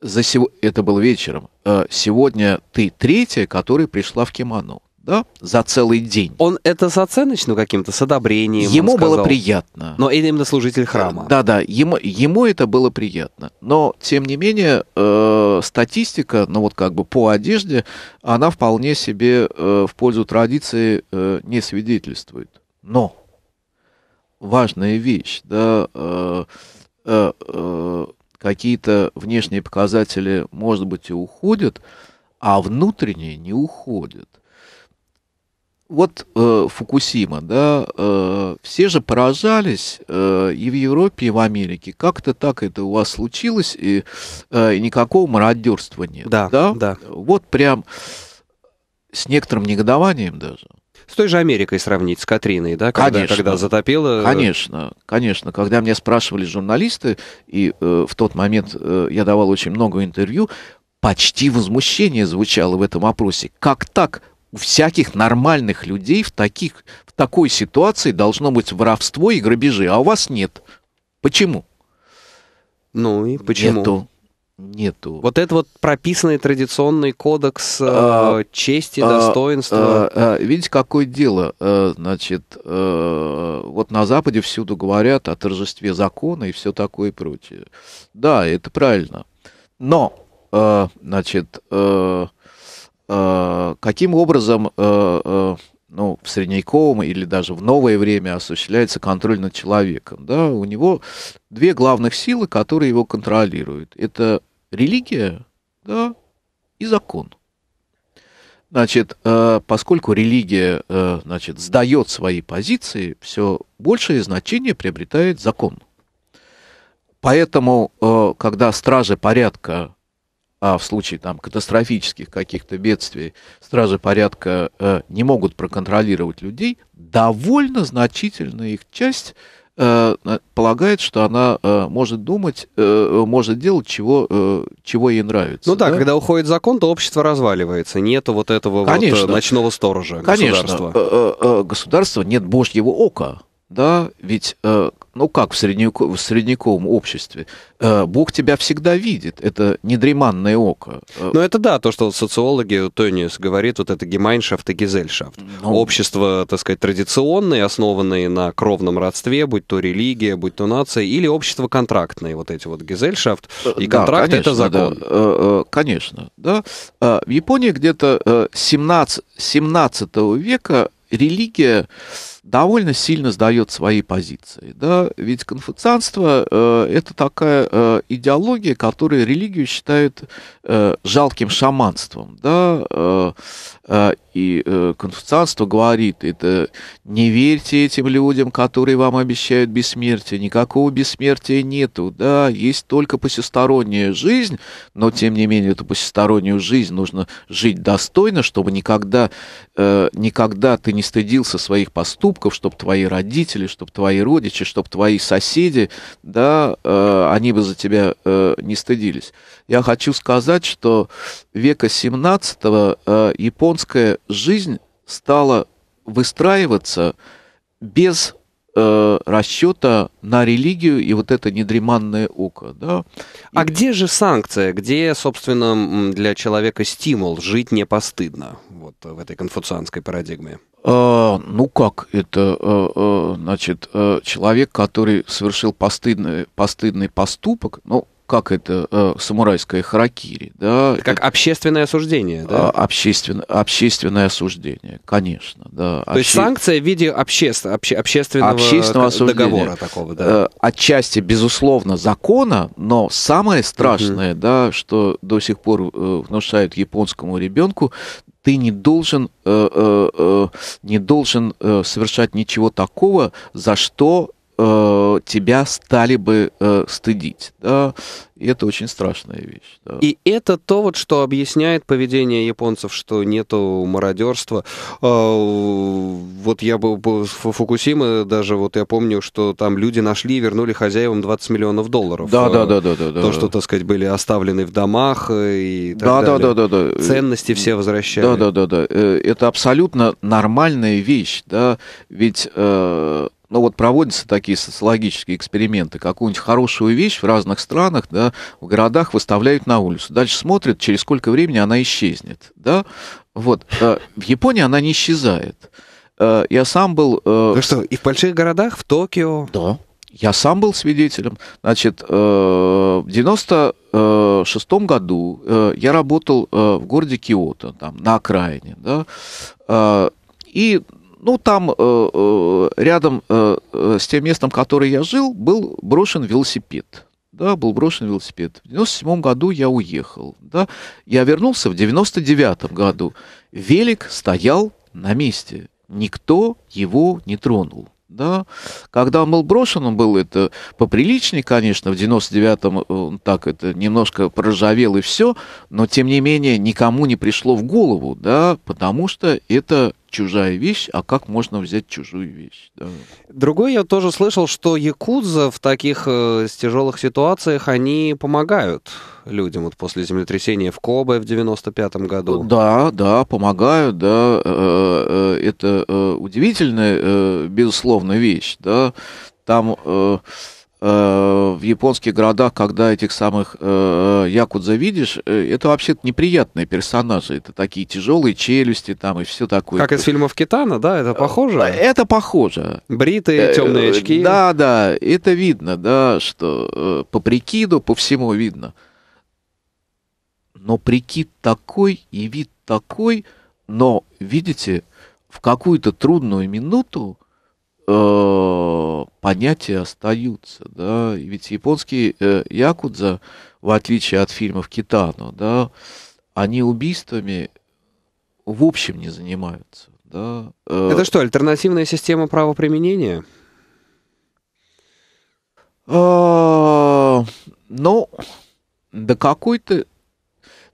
за сего... это был вечером, сегодня ты третья, которая пришла в кимоно да, за целый день. Он это с оценочным каким-то, с одобрением. Ему было приятно. Но именно служитель э, храма. Да, да, ему, ему это было приятно. Но, тем не менее, э, статистика, ну вот как бы по одежде, она вполне себе э, в пользу традиции э, не свидетельствует. Но важная вещь, да, э, э, э, какие-то внешние показатели, может быть, и уходят, а внутренние не уходят вот э, Фукусима, да, э, все же поражались э, и в Европе, и в Америке. Как-то так это у вас случилось, и э, никакого мародерства нет. Да, да, да. Вот прям с некоторым негодованием даже. С той же Америкой сравнить, с Катриной, да, когда, конечно, когда затопило. Э, конечно, конечно. Когда меня спрашивали журналисты, и э, в тот момент э, я давал очень много интервью, почти возмущение звучало в этом опросе. Как так? у всяких нормальных людей в, таких, в такой ситуации должно быть воровство и грабежи, а у вас нет. Почему? Ну и почему? Нету. Нету. Вот это вот прописанный традиционный кодекс э, а, чести, а, достоинства. А, а, видите, какое дело? Э, значит, э, вот на Западе всюду говорят о торжестве закона и все такое прочее. Да, это правильно. Но, значит, Э, каким образом э, э, ну, в средневековом или даже в новое время осуществляется контроль над человеком. Да? У него две главных силы, которые его контролируют. Это религия да, и закон. Значит, поскольку религия значит, сдает свои позиции, все большее значение приобретает закон. Поэтому, когда стражи порядка а в случае там катастрофических каких-то бедствий стражи порядка э, не могут проконтролировать людей, довольно значительная их часть э, полагает, что она э, может думать, э, может делать, чего, э, чего ей нравится. Ну да, да, когда уходит закон, то общество разваливается. Нету вот этого э, Конечно. вот ночного сторожа Конечно. государства. Конечно. Э, э, Государство нет божьего ока. Да, ведь э, ну как в, средневек... в средневековом обществе, э, Бог тебя всегда видит, это недреманное око. Э, ну это да, то, что социологи Тониус говорит, вот это гемайншафт и гизельшафт. Ну... Общество, так сказать, традиционное, основанное на кровном родстве, будь то религия, будь то нация, или общество контрактное, вот эти вот гизельшафт, э, и да, контракт конечно, это закон. Да. Конечно, да. В Японии где-то 17, 17 века религия довольно сильно сдает свои позиции. Да? Ведь конфуцианство э, – это такая э, идеология, которая религию считает э, жалким шаманством. Да? Э, Э, и э, конфуцианство говорит, это не верьте этим людям, которые вам обещают бессмертие. Никакого бессмертия нету. Да, есть только посесторонняя жизнь, но тем не менее эту посестороннюю жизнь нужно жить достойно, чтобы никогда, э, никогда ты не стыдился своих поступков, чтобы твои родители, чтобы твои родичи, чтобы твои соседи, да, они бы за тебя не стыдились. Я хочу сказать, что века 17 э, японская жизнь стала выстраиваться без э, расчета на религию и вот это недреманное око. Да? А и... где же санкция? Где, собственно, для человека стимул жить не постыдно вот э, в этой конфуцианской парадигме? А, ну как это, а, а, значит, человек, который совершил постыдный, постыдный поступок, ну, как это э, самурайское харакири, да? Это как это, общественное осуждение, да? А, Общественно, общественное осуждение, конечно, да. То Обще... есть санкция в виде обще... Обще... общественного, общественного осуждения. договора такого, да? Э, отчасти, безусловно, закона, но самое страшное, угу. да, что до сих пор э, внушают японскому ребенку, ты не должен, э, э, э не должен э, совершать ничего такого, за что э, тебя стали бы э, стыдить. Да? И это очень страшная вещь. Да. И это то, вот, что объясняет поведение японцев, что нету мародерства. Вот я был в Фукусиме, даже вот я помню, что там люди нашли и вернули хозяевам 20 миллионов долларов. Да, да, да, да, да. То, да. что, так сказать, были оставлены в домах и так да, далее. Да, да, да, да. Ценности все возвращали. Да, да, да, да. Это абсолютно нормальная вещь, да. Ведь э, но ну, вот проводятся такие социологические эксперименты, какую-нибудь хорошую вещь в разных странах, да, в городах выставляют на улицу. Дальше смотрят, через сколько времени она исчезнет, да. Вот. Э, в Японии она не исчезает. Э, я сам был... Э, Вы что, и в больших городах, в Токио? Да. Я сам был свидетелем. Значит, в 96 году я работал в городе Киото, там, на окраине, да, и ну, там э, э, рядом э, с тем местом, в котором я жил, был брошен велосипед. Да, был брошен велосипед. В 97 году я уехал. Да. Я вернулся в 99 году. Велик стоял на месте. Никто его не тронул. Да. Когда он был брошен, он был это поприличнее, конечно, в 99-м он так это немножко проржавел и все, но тем не менее никому не пришло в голову, да, потому что это чужая вещь, а как можно взять чужую вещь. Да. Другой я тоже слышал, что якудза в таких э, тяжелых ситуациях, они помогают людям вот после землетрясения в Кобе в 95-м году. Э, да, да, помогают, да. Э, э, это удивительная, безусловно, вещь, да. Там Э, в японских городах, когда этих самых э, э якудза видишь, э, это вообще неприятные персонажи. Это такие тяжелые челюсти там и все такое. Как из фильмов Китана, да? Это похоже? Это похоже. Бритые, темные очки. да, да, это видно, да, что по прикиду, по всему видно. Но прикид такой и вид такой, но, видите, в какую-то трудную минуту э, понятия остаются, да, ведь японские э, якудза, в отличие от фильмов Китано, да, они убийствами в общем не занимаются, да. Э, Это что, альтернативная система правоприменения? Э, ну, до какой-то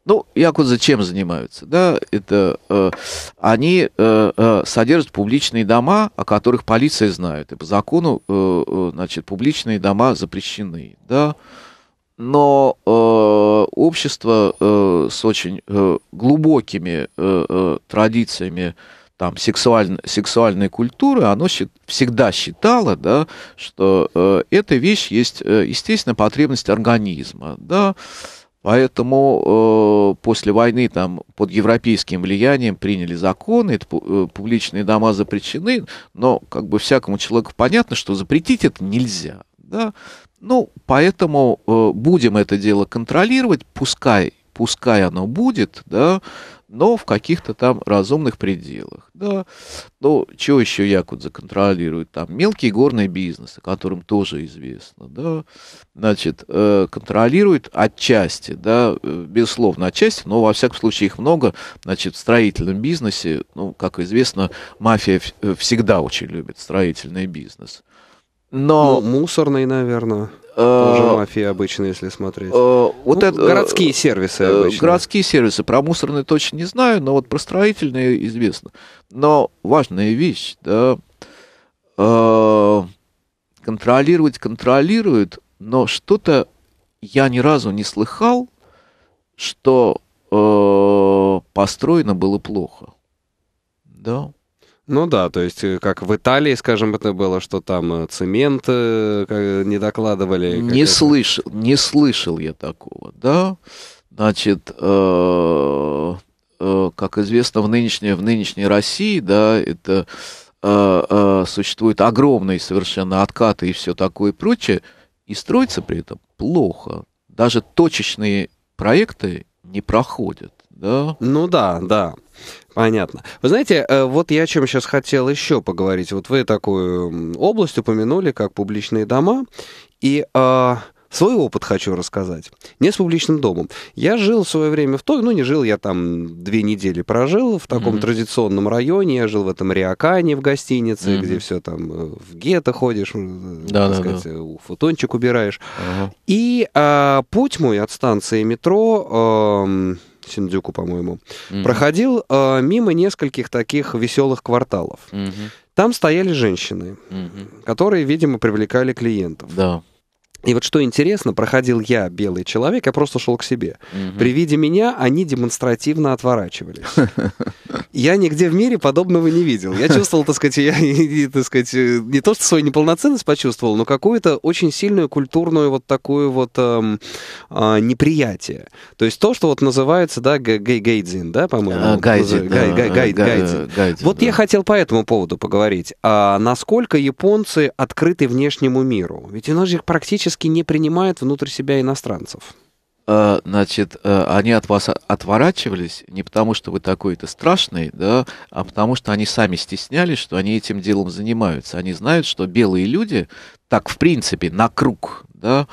ну, якобы зачем занимаются, да, это э, они э, э, содержат публичные дома, о которых полиция знает, и по закону, э, э, значит, публичные дома запрещены, да, но э, общество э, с очень э, глубокими э, э, традициями там, сексуаль, сексуальной культуры, оно счит, всегда считало, да, что э, эта вещь есть, э, естественно, потребность организма. Да. Поэтому э, после войны там под европейским влиянием приняли законы, это, э, публичные дома запрещены, но как бы всякому человеку понятно, что запретить это нельзя. Да? Ну, поэтому э, будем это дело контролировать, пускай, пускай оно будет, да, но в каких-то там разумных пределах. Да. но ну, чего еще Якудза контролирует? Там мелкие горные бизнесы, которым тоже известно. Да. Значит, э, контролирует отчасти, да, э, безусловно, отчасти, но во всяком случае их много. Значит, в строительном бизнесе, ну, как известно, мафия э, всегда очень любит строительный бизнес. Но... Ну, мусорный, наверное. Э, Тоже мафия обычно, если смотреть. Э, вот ну, это, э, городские сервисы обычно. Городские сервисы. Про мусорные точно не знаю, но вот про строительные известно. Но важная вещь, да, контролировать контролируют, но что-то я ни разу не слыхал, что построено было плохо. Да. Ну да, то есть э, как в Италии, скажем, это было, что там э, цемент э, не докладывали. Не это... слышал, не слышал я такого, да. Значит, как известно, в нынешней, в нынешней России, да, это э, существуют огромные совершенно откаты и все такое прочее, и строится при этом плохо. Даже точечные проекты не проходят. Да? Ну да, да. Понятно. Вы знаете, э, вот я о чем сейчас хотел еще поговорить. Вот вы такую область упомянули, как публичные дома, и э, свой опыт хочу рассказать. Не с публичным домом. Я жил в свое время в той, ну не жил, я там две недели прожил в таком mm-hmm. традиционном районе. Я жил в этом Риакане в гостинице, mm-hmm. где все там э, в гетто ходишь, э, да, так да, сказать, да. футончик убираешь. Uh-huh. И э, путь мой от станции метро... Э, Синдзюку, по-моему, mm-hmm. проходил э, мимо нескольких таких веселых кварталов. Mm-hmm. Там стояли женщины, mm-hmm. которые, видимо, привлекали клиентов. Да. Yeah. И вот что интересно, проходил я, белый человек, я просто шел к себе. Угу. При виде меня они демонстративно отворачивались. Я нигде в мире подобного не видел. Я чувствовал, так сказать, я, так сказать, не то что свою неполноценность почувствовал, но какую-то очень сильную культурную вот такую вот эм, э, неприятие. То есть то, что вот называется, да, гей-гейдзин, да, по-моему? Гайдзин. Вот я хотел по этому поводу поговорить. А насколько японцы открыты внешнему миру? Ведь у нас же практически практически не принимает внутрь себя иностранцев. А, значит, э, они от вас отворачивались не потому, что вы такой-то страшный, да, а потому что они сами стеснялись, что они этим делом занимаются. Они знают, что белые люди, так в принципе, на круг, да,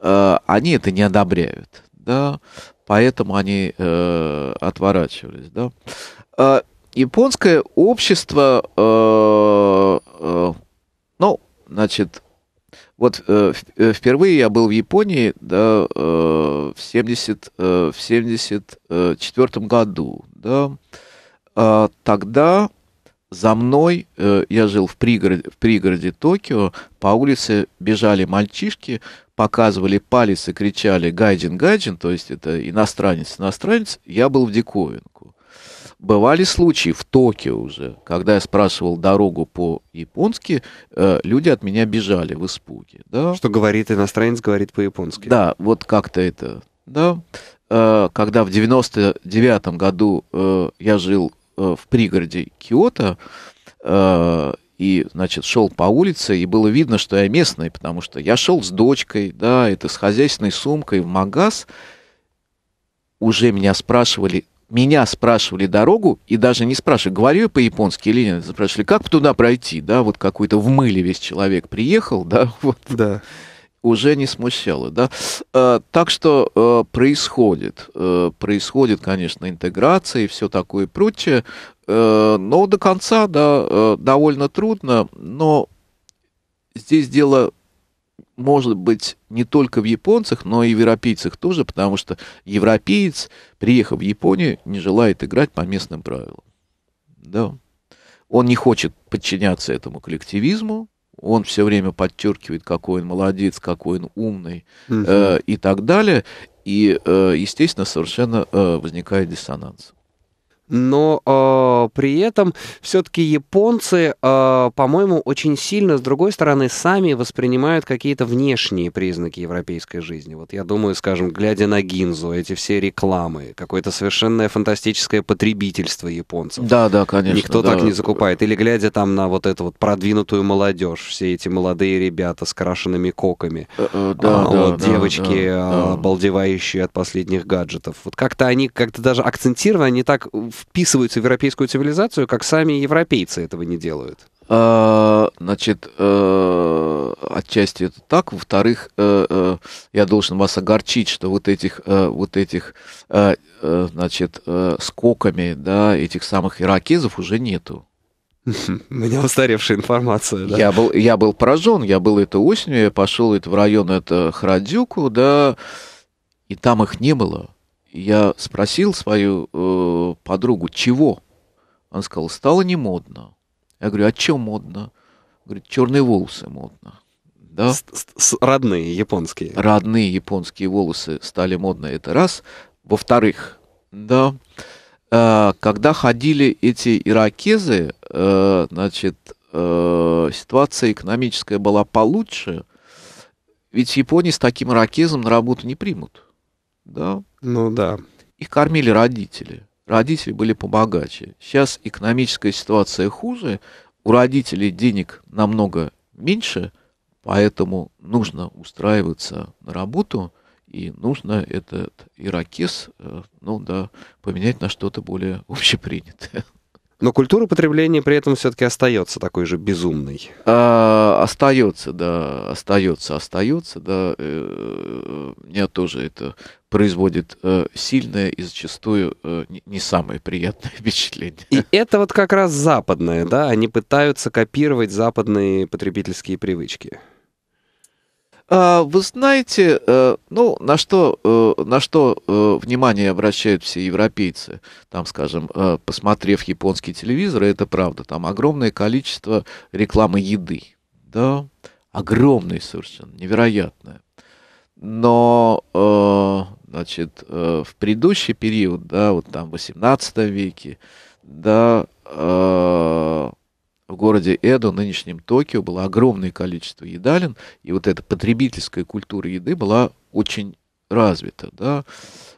э, они это не одобряют, да, поэтому они э, отворачивались, да японское общество, э, э, ну, значит, вот э, э, впервые я был в Японии да, э, в 70, э, году. Да. Э, тогда за мной, э, я жил в пригороде, в пригороде Токио, по улице бежали мальчишки, показывали палец и кричали «гайджин, гайджин», то есть это иностранец, иностранец, я был в диковинку. Бывали случаи в Токио уже, когда я спрашивал дорогу по-японски, э, люди от меня бежали в испуге. Да? Что говорит иностранец, говорит по-японски. Да, вот как-то это. Да. Э, когда в 99-м году э, я жил э, в пригороде Киото, э, и, значит, шел по улице, и было видно, что я местный, потому что я шел с дочкой, да, это с хозяйственной сумкой в магаз. Уже меня спрашивали, меня спрашивали дорогу, и даже не спрашивали, говорю я по-японски или нет, спрашивали, как туда пройти, да, вот какой-то в мыле весь человек приехал, да, вот. Да. Уже не смущало, да. А, так что э, происходит, э, происходит, конечно, интеграция и все такое прочее, э, но до конца, да, довольно трудно, но здесь дело может быть не только в японцах, но и в европейцах тоже, потому что европеец, приехав в Японию, не желает играть по местным правилам. Да. Он не хочет подчиняться этому коллективизму, он все время подчеркивает, какой он молодец, какой он умный угу. э, и так далее. И, э, естественно, совершенно э, возникает диссонанс но э, при этом все-таки японцы, э, по-моему, очень сильно, с другой стороны, сами воспринимают какие-то внешние признаки европейской жизни. Вот я думаю, скажем, глядя на Гинзу, эти все рекламы, какое-то совершенное фантастическое потребительство японцев. Да, да, конечно. Никто да. так не закупает. Или глядя там на вот эту вот продвинутую молодежь, все эти молодые ребята с крашенными коками, э, э, да, а, да, вот да, девочки, да, а, да. обалдевающие от последних гаджетов. Вот как-то они, как-то даже акцентировано, они так вписываются в европейскую цивилизацию, как сами европейцы этого не делают? А, значит, э, отчасти это так. Во-вторых, э, э, я должен вас огорчить, что вот этих, вот этих, значит, скоками, да, этих самых иракезов уже нету. У меня устаревшая информация. Да? Я, был, я был поражен, я был это осенью, я пошел это в район это Храдюку, да, и там их не было я спросил свою э, подругу, чего? Она сказала, стало не модно. Я говорю, а чем модно? Говорит, черные волосы модно. Да? С -с Родные японские. Родные японские волосы стали модно, это раз. Во-вторых, да, э, когда ходили эти иракезы, э, значит, э, ситуация экономическая была получше, ведь в Японии с таким иракезом на работу не примут да? Ну да. Их кормили родители. Родители были побогаче. Сейчас экономическая ситуация хуже, у родителей денег намного меньше, поэтому нужно устраиваться на работу, и нужно этот иракес, э, ну да, поменять на что-то более общепринятое. Но культура потребления при этом все-таки остается такой же безумной. А, остается, да, остается, остается, да. Э, меня тоже это производит э, сильное и зачастую э, не самое приятное впечатление. И это вот как раз западное, ну. да? Они пытаются копировать западные потребительские привычки. А, вы знаете, э, ну, на что, на что внимание обращают все европейцы, там, скажем, посмотрев японский телевизор, это правда, там огромное количество рекламы еды, да, огромное совершенно, невероятное но э, значит, э, в предыдущий период, да, вот там в 18 веке, да, э, в городе Эдо, нынешнем Токио, было огромное количество едалин, и вот эта потребительская культура еды была очень развито, да,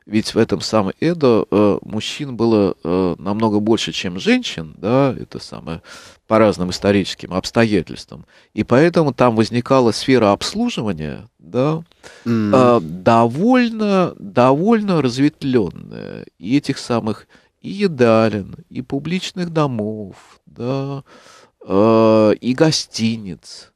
ведь в этом самом Эдо э, мужчин было э, намного больше, чем женщин, да, это самое, по разным историческим обстоятельствам. И поэтому там возникала сфера обслуживания, да, mm. э, довольно, довольно разветвленная. И этих самых и едалин, и публичных домов, да, э, и гостиниц,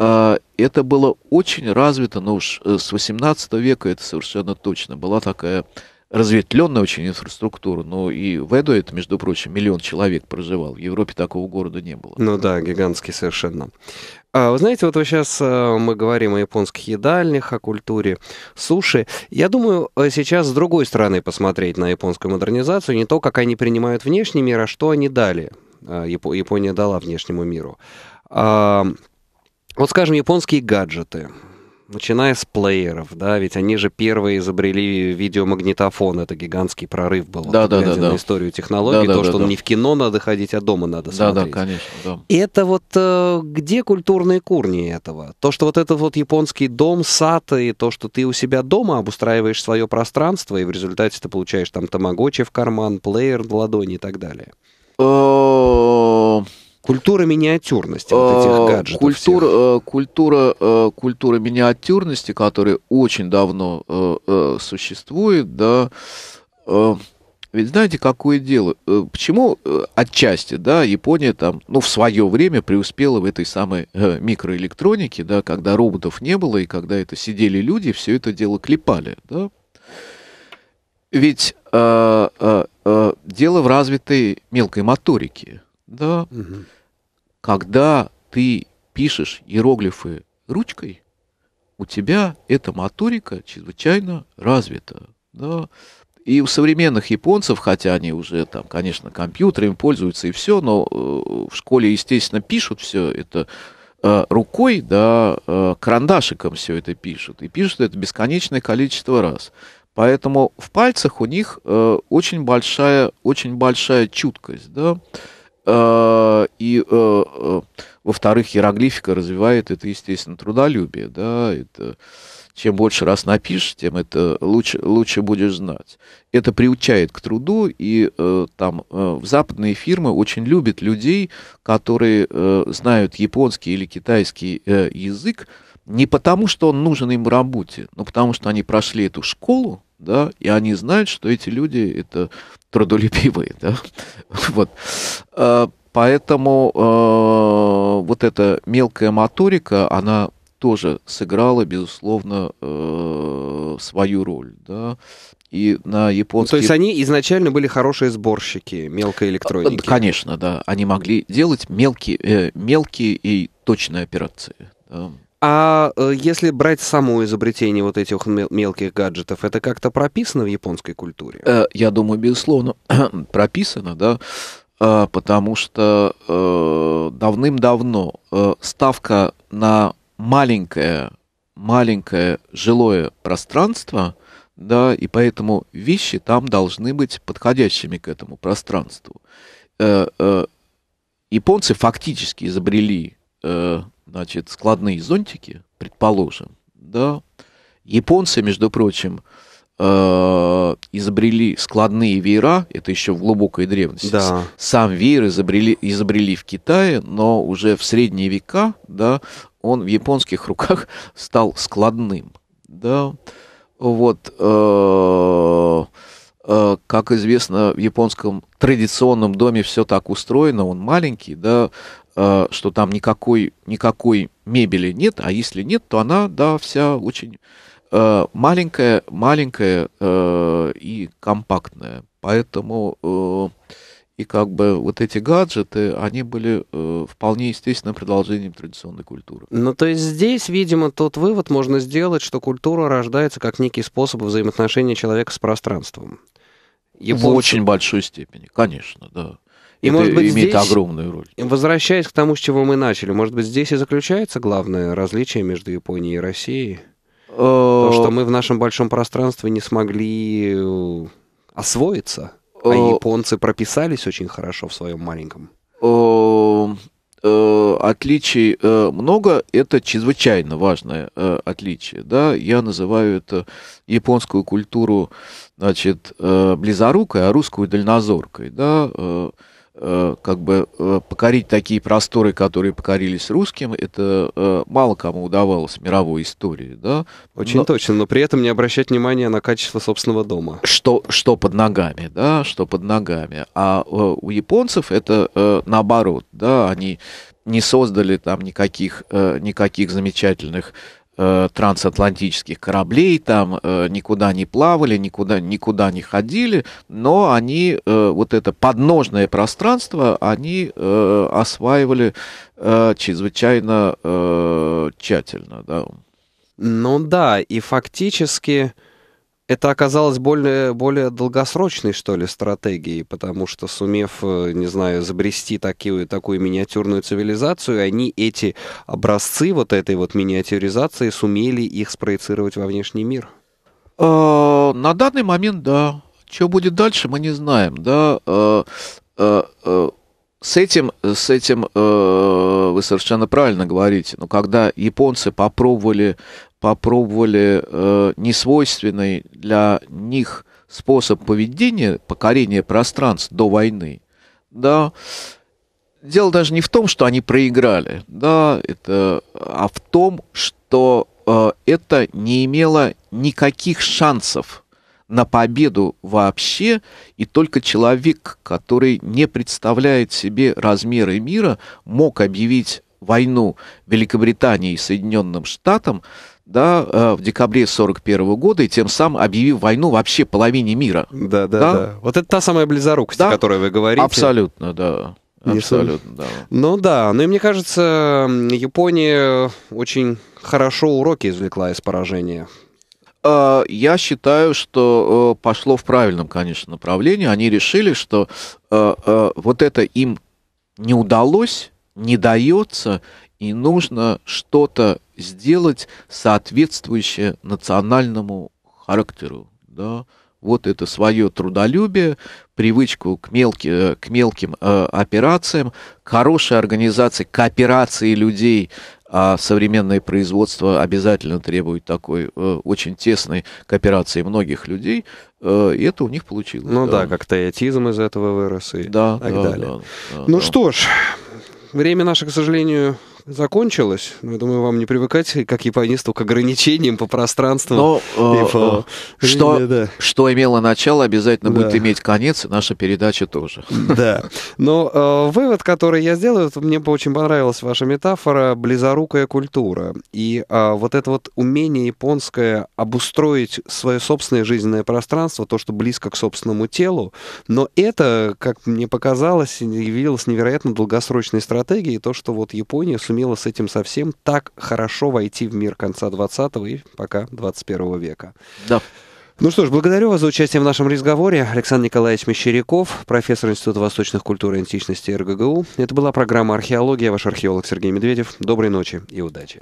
а, это было очень развито, ну уж э, с 18 века это совершенно точно. Была такая разветвленная очень инфраструктура, но и в Эду это, между прочим, миллион человек проживал. В Европе такого города не было. Ну да, гигантский совершенно. А, вы знаете, вот сейчас э, мы говорим о японских едальнях, о культуре суши. Я думаю, э, сейчас с другой стороны посмотреть на японскую модернизацию, не то, как они принимают внешний мир, а что они дали, Япония дала внешнему миру. А, вот, скажем, японские гаджеты начиная с плееров, да, ведь они же первые изобрели видеомагнитофон, это гигантский прорыв был. Да, да, да, да. историю технологий, да, то, да, что да. не в кино надо ходить, а дома надо смотреть. Да, да, конечно, да. Это вот э, где культурные корни этого? То, что вот этот вот японский дом, сад, и то, что ты у себя дома обустраиваешь свое пространство, и в результате ты получаешь там тамагочи в карман, плеер в ладони и так далее. Э, Культура миниатюрности вот этих э, гаджетов. Культура, э, культура, э, культура миниатюрности, которая очень давно существует, да, ведь знаете, какое дело? Почему отчасти, да, Япония там, ну, в свое время преуспела в этой самой микроэлектронике, да, когда роботов не было, и когда это сидели люди, все это дело клепали, да? Ведь э, э, э, дело в развитой мелкой моторике, да? Угу когда ты пишешь иероглифы ручкой, у тебя эта моторика чрезвычайно развита. Да? И у современных японцев, хотя они уже там, конечно, компьютерами пользуются и все, но э, в школе, естественно, пишут все это э, рукой, да, э, карандашиком все это пишут. И пишут это бесконечное количество раз. Поэтому в пальцах у них очень большая, очень большая чуткость, да. Э, и, э, э, во-вторых, иероглифика развивает это, естественно, трудолюбие, да, это чем больше раз напишешь, тем это лучше, лучше будешь знать. Это приучает к труду, и э, там э, западные фирмы очень любят людей, которые э, знают японский или китайский э, язык, не потому, что он нужен им в работе, но потому, что они прошли эту школу, да, и они знают, что эти люди это трудолюбивые, да, вот. А, поэтому а, вот эта мелкая моторика, она тоже сыграла, безусловно, а, свою роль, да. И на японский... Ну, то есть они изначально были хорошие сборщики мелкой электроники? Э, конечно, да. Они могли делать мелкие, э, мелкие и точные операции. Да. А э, если брать само изобретение вот этих мелких гаджетов, это как-то прописано в японской культуре? Э, я думаю, безусловно, прописано, да, а, потому что э, давным-давно ставка на маленькое, маленькое жилое пространство, да, и поэтому вещи там должны быть подходящими к этому пространству. Японцы фактически изобрели значит, складные зонтики, предположим, да, японцы, между прочим, э, изобрели складные веера, это еще в глубокой древности. Да. Сам веер изобрели, изобрели в Китае, но уже в средние века, да, он в японских руках стал складным, да. Вот, э, э, как известно, в японском традиционном доме все так устроено, он маленький, да, Э, что там никакой, никакой мебели нет, а если нет, то она, да, вся очень э, маленькая, маленькая э, и компактная. Поэтому и как бы вот эти гаджеты, они были э, вполне естественным продолжением традиционной культуры. Ну, то есть здесь, видимо, тот вывод можно сделать, что культура рождается как некий способ взаимоотношения человека с пространством. Японцы... В очень большой степени, конечно, да. И, это может быть, имеет здесь, огромную роль. Возвращаясь к тому, с чего мы начали, может быть, здесь и заключается главное различие между Японией и Россией? То, что э, мы в нашем большом пространстве не смогли э, освоиться, а э, японцы прописались очень хорошо в своем маленьком. Отличий много, это чрезвычайно важное отличие. Да? Я называю это японскую культуру значит, близорукой, а русскую дальнозоркой. Да? Э, как бы э, покорить такие просторы, которые покорились русским, это э, мало кому удавалось в мировой истории, да. Очень но, точно, но при этом не обращать внимания на качество собственного дома. Что, что под ногами, да, что под ногами. А у японцев это наоборот, да, они не создали там никаких, никаких замечательных Э, трансатлантических кораблей, там э, никуда не плавали, никуда, никуда не ходили, но они, э, вот это подножное пространство, они э, осваивали э, чрезвычайно э, тщательно. Да. Ну да, и фактически... Э, это оказалось более, более долгосрочной, что ли, стратегией, потому что, сумев, э, не знаю, изобрести такую, такую миниатюрную цивилизацию, они эти образцы вот этой вот миниатюризации сумели их спроецировать во внешний мир. А, на данный момент, да. Что будет дальше, мы не знаем, да. А, а, с этим, с этим э, вы совершенно правильно говорите. Но когда японцы попробовали попробовали э, несвойственный для них способ поведения, покорения пространств до войны, да, дело даже не в том, что они проиграли, да, это, а в том, что э, это не имело никаких шансов на победу вообще, и только человек, который не представляет себе размеры мира, мог объявить войну Великобритании и Соединенным Штатам да, э, в декабре 1941 года, и тем самым объявив войну вообще половине мира. Да, да, да. да. Вот это та самая близорукость, да? о которой вы говорите. Абсолютно, да. Абсолютно, да. Ну да, ну и мне кажется, Япония очень хорошо уроки извлекла из поражения. Э, я считаю, что э, пошло в правильном, конечно, направлении. Они решили, что вот это им не удалось, не дается, и нужно что-то сделать соответствующее национальному характеру. Да? вот это свое трудолюбие, привычку к, мелки, к мелким э, операциям, к хорошей организации, кооперации людей. А современное производство обязательно требует такой э, очень тесной кооперации многих людей. Э, и это у них получилось. Ну да, да как таятизм из этого вырос и да, так да, далее. Да, да, ну да. что ж, Время наше, к сожалению, закончилось. но я думаю, вам не привыкать, как японисту, к ограничениям по пространству. Но, э, по... Э, что, да. что имело начало, обязательно да. будет иметь конец, и наша передача тоже. Да. Но э, вывод, который я сделаю, мне бы очень понравилась ваша метафора «близорукая культура». И э, вот это вот умение японское обустроить свое собственное жизненное пространство, то, что близко к собственному телу, но это, как мне показалось, явилось невероятно долгосрочной стратегией, то, что вот Япония сумела сумела с этим совсем так хорошо войти в мир конца 20 и пока 21 века. Да. Ну что ж, благодарю вас за участие в нашем разговоре. Александр Николаевич Мещеряков, профессор Института восточных культур и античности РГГУ. Это была программа «Археология». Ваш археолог Сергей Медведев. Доброй ночи и удачи.